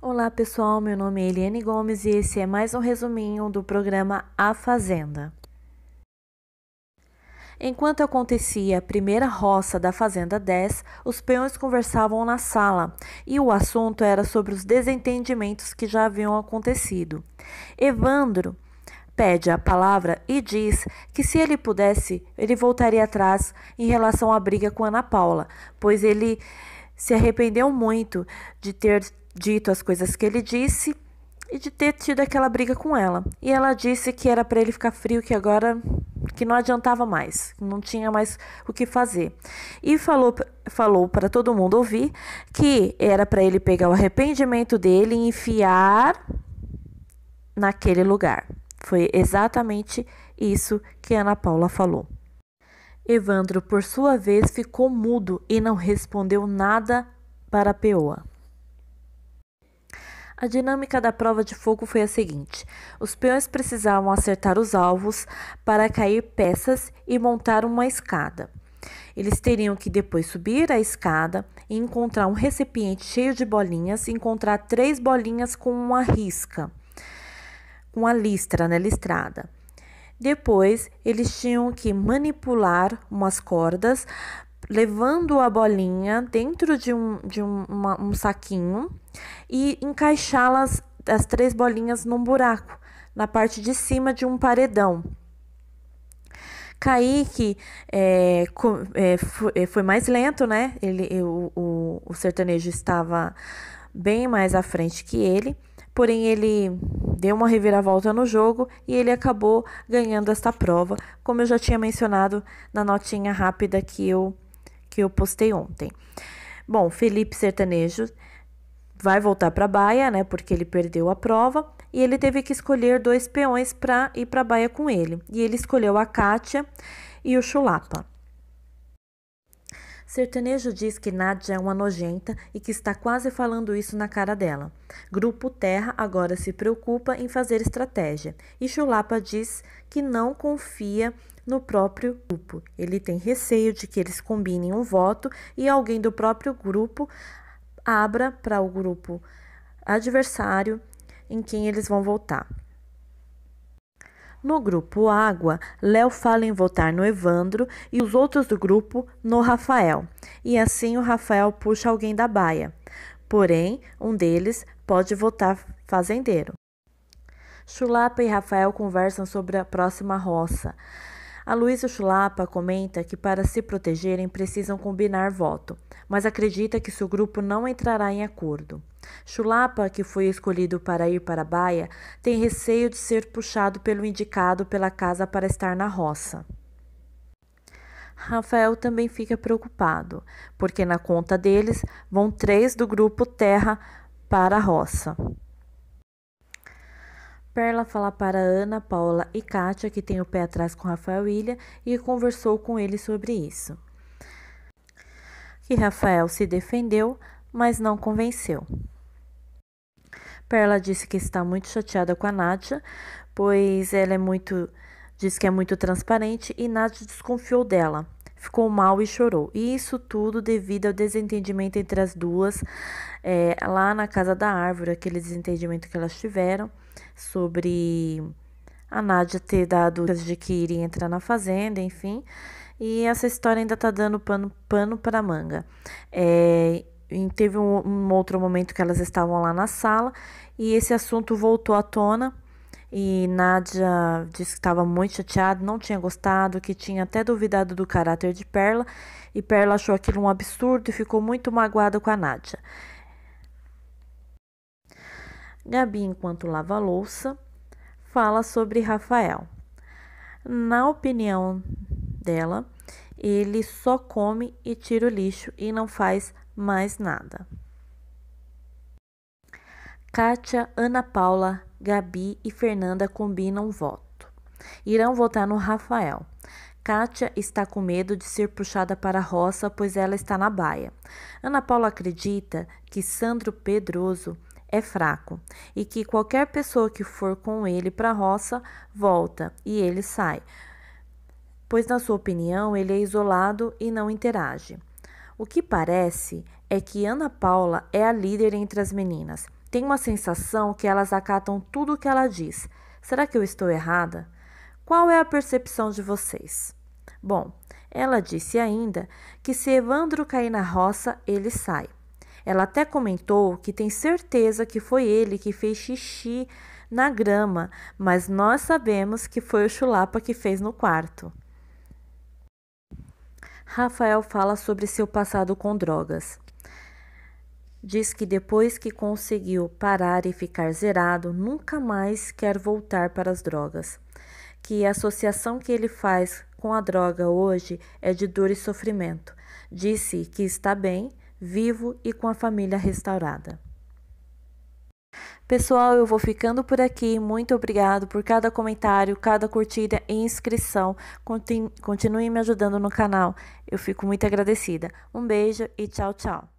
Olá pessoal, meu nome é Eliane Gomes e esse é mais um resuminho do programa A Fazenda. Enquanto acontecia a primeira roça da Fazenda 10, os peões conversavam na sala e o assunto era sobre os desentendimentos que já haviam acontecido. Evandro pede a palavra e diz que se ele pudesse, ele voltaria atrás em relação à briga com Ana Paula, pois ele se arrependeu muito de ter dito as coisas que ele disse e de ter tido aquela briga com ela. E ela disse que era para ele ficar frio, que agora que não adiantava mais, não tinha mais o que fazer. E falou falou para todo mundo ouvir que era para ele pegar o arrependimento dele e enfiar naquele lugar. Foi exatamente isso que Ana Paula falou. Evandro, por sua vez, ficou mudo e não respondeu nada para a Peoa. A dinâmica da prova de fogo foi a seguinte: os peões precisavam acertar os alvos para cair peças e montar uma escada. Eles teriam que depois subir a escada e encontrar um recipiente cheio de bolinhas, encontrar três bolinhas com uma risca, com a listra, né, listrada. Depois, eles tinham que manipular umas cordas, levando a bolinha dentro de um, de um, uma, um saquinho e encaixá-las, as três bolinhas, num buraco, na parte de cima de um paredão. Kaique é, é, é foi mais lento, né? Ele, o, o, o sertanejo estava bem mais à frente que ele, porém ele deu uma reviravolta no jogo e ele acabou ganhando esta prova, como eu já tinha mencionado na notinha rápida que eu, que eu postei ontem. Bom, Felipe Sertanejo vai voltar para a Baia, né? Porque ele perdeu a prova e ele teve que escolher dois peões para ir para a Baia com ele. E ele escolheu a Kátia e o Chulapa. Sertanejo diz que Nadia é uma nojenta e que está quase falando isso na cara dela. Grupo Terra agora se preocupa em fazer estratégia. E Chulapa diz que não confia no próprio grupo. Ele tem receio de que eles combinem um voto e alguém do próprio grupo abra para o grupo adversário em quem eles vão votar. No grupo Água, Léo fala em votar no Evandro e os outros do grupo no Rafael. E assim o Rafael puxa alguém da baia. Porém, um deles pode votar fazendeiro. Chulapa e Rafael conversam sobre a próxima roça. A Luísa Chulapa comenta que para se protegerem precisam combinar voto, mas acredita que seu grupo não entrará em acordo. Chulapa, que foi escolhido para ir para a Baia, tem receio de ser puxado pelo indicado pela casa para estar na roça. Rafael também fica preocupado, porque na conta deles vão três do grupo Terra para a roça. Perla fala para Ana, Paula e Kátia, que tem o pé atrás com Rafael Ilha, e conversou com ele sobre isso. Que Rafael se defendeu, mas não convenceu. Perla disse que está muito chateada com a Nádia, pois ela é muito. diz que é muito transparente e Nádia desconfiou dela. Ficou mal e chorou. E isso tudo devido ao desentendimento entre as duas, é, lá na casa da árvore, aquele desentendimento que elas tiveram sobre a Nádia ter dado de que iria entrar na fazenda, enfim. E essa história ainda tá dando pano, pano para manga. É, teve um, um, outro momento que elas estavam lá na sala e esse assunto voltou à tona. E Nádia disse que estava muito chateada, não tinha gostado, que tinha até duvidado do caráter de Perla. E Perla achou aquilo um absurdo e ficou muito magoada com a Nádia. Gabi, enquanto lava louça, fala sobre Rafael. Na opinião dela, ele só come e tira o lixo e não faz mais nada. Kátia, Ana Paula, Gabi e Fernanda combinam voto. Irão votar no Rafael. Kátia está com medo de ser puxada para a roça, pois ela está na baia. Ana Paula acredita que Sandro Pedroso é fraco e que qualquer pessoa que for com ele para a roça volta e ele sai, pois, na sua opinião, ele é isolado e não interage. O que parece é que Ana Paula é a líder entre as meninas. Tem uma sensação que elas acatam tudo o que ela diz. Será que eu estou errada? Qual é a percepção de vocês? Bom, ela disse ainda que se Evandro cair na roça, ele sai. Ela até comentou que tem certeza que foi ele que fez xixi na grama, mas nós sabemos que foi o chulapa que fez no quarto. Rafael fala sobre seu passado com drogas. Diz que depois que conseguiu parar e ficar zerado, nunca mais quer voltar para as drogas. Que a associação que ele faz com a droga hoje é de dor e sofrimento. Disse que está bem, vivo e com a família restaurada. Pessoal, eu vou ficando por aqui. Muito obrigado por cada comentário, cada curtida e inscrição. Continue me ajudando no canal. Eu fico muito agradecida. Um beijo e tchau, tchau.